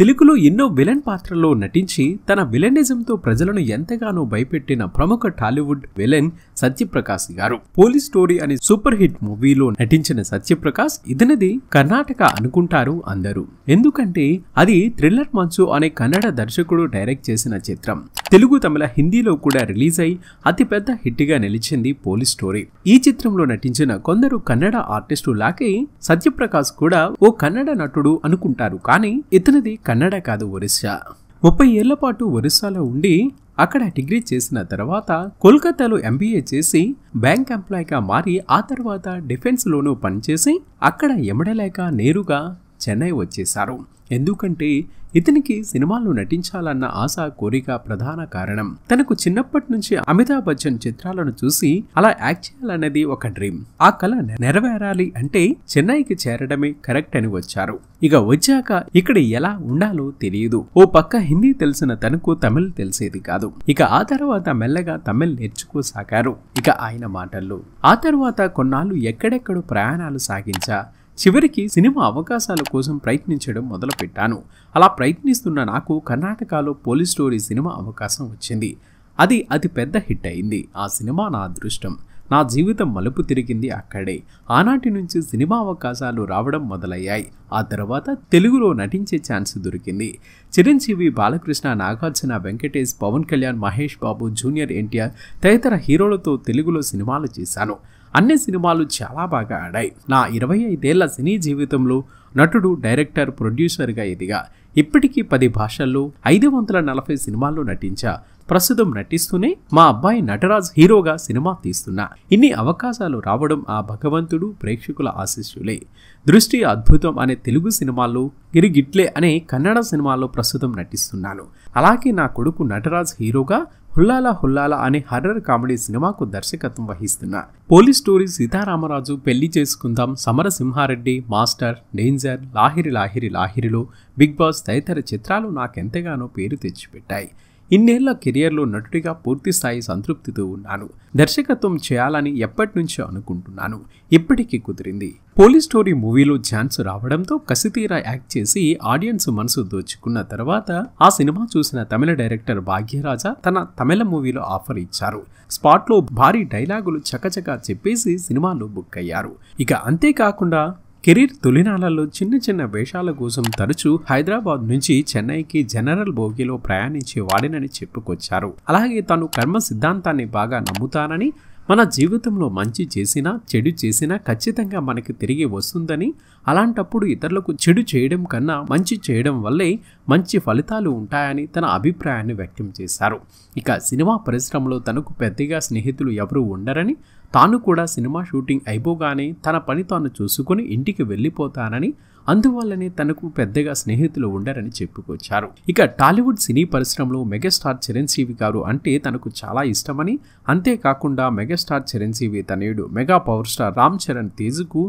తెలుగులో ఎన్నో విలన్ పాత్రల్లో నటించి తన విలనిజంతో ప్రజలను ఎంతగానో భయపెట్టిన ప్రముఖ టాలీవుడ్ విలన్ సత్యప్రకాష్ గారు పోలీస్ స్టోరీ అనే సూపర్ హిట్ మూవీలో నటించిన సత్యప్రకాష్ ఇదనది కర్ణాటక అనుకుంటారు అందరూ ఎందుకంటే అది థ్రిల్లర్ మంచు అనే కన్నడ దర్శకుడు డైరెక్ట్ చేసిన చిత్రం తెలుగు తమిళ హిందీలో కూడా రిలీజ్ అయి అతిపెద్ద హిట్గా నిలిచింది పోలీస్ స్టోరీ ఈ చిత్రంలో నటించిన కొందరు కన్నడ ఆర్టిస్టు లాకే సత్యప్రకాష్ కూడా ఓ కన్నడ నటుడు అనుకుంటారు కానీ ఇతనిది కన్నడ కాదు ఒరిస్సా ముప్పై ఏళ్ల పాటు ఒరిస్సాలో ఉండి అక్కడ డిగ్రీ చేసిన తర్వాత కోల్కతాలో ఎంబీఏ చేసి బ్యాంక్ ఎంప్లాయ్గా మారి ఆ తర్వాత డిఫెన్స్లోనూ పనిచేసి అక్కడ ఎమడలేక నేరుగా చెన్నై వచ్చేశారు ఎందుకంటే ఇతనికి సినిమాల్లో నటించాలన్న ఆశ కోరిక ప్రధాన కారణం తనకు చిన్నప్పటి నుంచి అమితాబ్ బచ్చన్ చిత్రాలను చూసి అలా యాక్ట్ చేయాలన్నది ఒక డ్రీమ్ ఆ కళ నెరవేరాలి అంటే చెన్నైకి చేరడమే కరెక్ట్ అని వచ్చారు ఇక వచ్చాక ఇక్కడ ఎలా ఉండాలో తెలియదు ఓ పక్క హిందీ తెలిసిన తనకు తమిళ్ తెలిసేది కాదు ఇక ఆ తర్వాత మెల్లగా తమిళ్ నేర్చుకోసాగారు ఇక ఆయన మాటల్లో ఆ తర్వాత కొన్నాళ్ళు ఎక్కడెక్కడో ప్రయాణాలు సాగించా చివరికి సినిమా అవకాశాల కోసం ప్రయత్నించడం మొదలుపెట్టాను అలా ప్రయత్నిస్తున్న నాకు కర్ణాటకలో పోలీస్ స్టోరీ సినిమా అవకాశం వచ్చింది అది అతి పెద్ద హిట్ అయింది ఆ సినిమా నా అదృష్టం నా జీవితం మలుపు తిరిగింది అక్కడే ఆనాటి నుంచి సినిమా అవకాశాలు రావడం మొదలయ్యాయి ఆ తర్వాత తెలుగులో నటించే ఛాన్స్ దొరికింది చిరంజీవి బాలకృష్ణ నాగార్జున వెంకటేష్ పవన్ కళ్యాణ్ మహేష్ బాబు జూనియర్ ఎన్టీఆర్ తదితర హీరోలతో తెలుగులో సినిమాలు చేశాను అన్ని సినిమాలు చాలా బాగా ఆడాయి నా ఇరవై ఐదేళ్ల సినీ జీవితంలో నటుడు డైరెక్టర్ ప్రొడ్యూసర్గా ఎదిగా ఇప్పటికీ పది భాషల్లో ఐదు వందల నలభై సినిమాల్లో నటించా ప్రస్తుతం నటిస్తూనే మా అబ్బాయి నటరాజ్ హీరోగా సినిమా తీస్తున్నా ఇన్ని అవకాశాలు రావడం ఆ భగవంతుడు ప్రేక్షకుల ఆశీస్సులే దృష్టి అద్భుతం అనే తెలుగు సినిమాల్లో గిరిగిట్లే అనే కన్నడ సినిమాల్లో ప్రస్తుతం నటిస్తున్నాను అలాగే నా కొడుకు నటరాజ్ హీరోగా హుల్లాల హుల్లాల అనే హర్రర్ కామెడీ సినిమాకు దర్శకత్వం వహిస్తున్నా police story Sitaramaraju Pelli Chesukundam Samarasimha Reddy master danger Lahiri Lahiri లాహిరిలో బిగ్ బాస్ తదితర చిత్రాలు నాకెంతగానో పేరు తెచ్చిపెట్టాయి ఇన్నేళ్ల కెరియర్లో నటుడిగా పూర్తిస్థాయి సంతృప్తితో ఉన్నాను దర్శకత్వం చేయాలని ఎప్పటి నుంచో అనుకుంటున్నాను ఇప్పటికీ కుదిరింది పోలీస్ స్టోరీ మూవీలో ఛాన్స్ రావడంతో కసితీరా యాక్ట్ చేసి ఆడియన్స్ మనసు దోచుకున్న తర్వాత ఆ సినిమా చూసిన తమిళ డైరెక్టర్ భాగ్యరాజా తన తమిళ మూవీలో ఆఫర్ ఇచ్చారు స్పాట్లో భారీ డైలాగులు చకచకా చెప్పేసి సినిమాలో బుక్ అయ్యారు ఇక అంతేకాకుండా కెరీర్ తొలినాళ్లలో చిన్న చిన్న వేషాల కోసం తరచూ హైదరాబాద్ నుంచి చెన్నైకి జనరల్ బోగిలో ప్రయాణించే వాడినని చెప్పుకొచ్చారు అలాగే తను కర్మ సిద్ధాంతాన్ని బాగా నమ్ముతానని మన జీవితంలో మంచి చేసినా చెడు చేసినా ఖచ్చితంగా మనకి తిరిగి వస్తుందని అలాంటప్పుడు ఇతరులకు చెడు చేయడం కన్నా మంచి చేయడం వల్లే మంచి ఫలితాలు ఉంటాయని తన అభిప్రాయాన్ని వ్యక్తం చేశారు ఇక సినిమా పరిశ్రమలో తనకు పెద్దగా స్నేహితులు ఎవరూ ఉండరని తాను కూడా సినిమా షూటింగ్ అయిపోగానే తన పని తాను చూసుకుని ఇంటికి వెళ్ళిపోతానని అందువల్లనే తనకు పెద్దగా స్నేహితులు ఉండరని చెప్పుకొచ్చారు ఇక టాలీవుడ్ సినీ పరిశ్రమలో మెగాస్టార్ చిరంజీవి గారు అంటే తనకు చాలా ఇష్టమని అంతేకాకుండా మెగాస్టార్ చిరంజీవి తనయుడు mega power star Ram Charan తేజుకు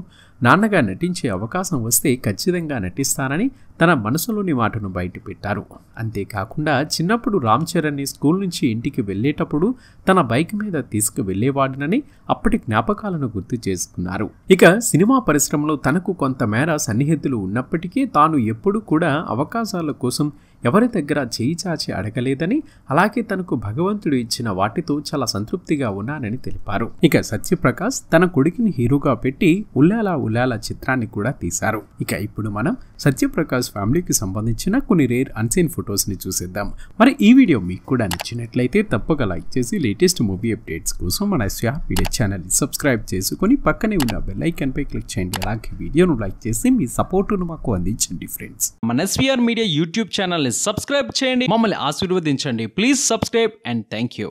నాన్నగా నటించే అవకాశం వస్తే ఖచ్చితంగా నటిస్తానని తన మనసులోని మాటను బయటపెట్టారు అంతేకాకుండా చిన్నప్పుడు రామ్ చరణ్ని స్కూల్ నుంచి ఇంటికి వెళ్ళేటప్పుడు తన బైక్ మీద తీసుకువెళ్లేవాడినని అప్పటి జ్ఞాపకాలను గుర్తు చేసుకున్నారు ఇక సినిమా పరిశ్రమలో తనకు కొంతమేర సన్నిహితులు ఉన్నప్పటికీ తాను ఎప్పుడూ కూడా అవకాశాల కోసం ఎవరి దగ్గర చేయి చాచి అడగలేదని అలాగే తనకు భగవంతుడు ఇచ్చిన వాటితో చాలా సంతృప్తిగా ఉన్నానని తెలిపారు ఇక సత్యప్రకాష్ తన కొడుకుని హీరోగా పెట్టి ఉల్లాల ఉల్లాల చిత్రాన్ని కూడా తీశారు ఇక ఇప్పుడు మనం సత్యప్రకాష్ ఫ్యామిలీకి సంబంధించిన కొన్ని రేర్ అన్సీన్ ఫొటోస్ని చూసేద్దాం మరి ఈ వీడియో మీకు కూడా నచ్చినట్లయితే తప్పక లైక్ చేసి లేటెస్ట్ మూవీ అప్డేట్స్ కోసం మన స్వాప్ వీడియో ఛానల్ సబ్స్క్రైబ్ చేసుకుని పక్కనే ఉన్న బెల్ పై క్లిక్ చేయండి అలాగే వీడియోను లైక్ చేసి మీ సపోర్ట్ను మాకు అందించండి ఫ్రెండ్స్ మన స్విఆర్ మీడియా యూట్యూబ్ ఛానల్ ఛానల్ని సబ్స్క్రైబ్ చేయండి మమ్మల్ని ఆశీర్వదించండి please subscribe and thank you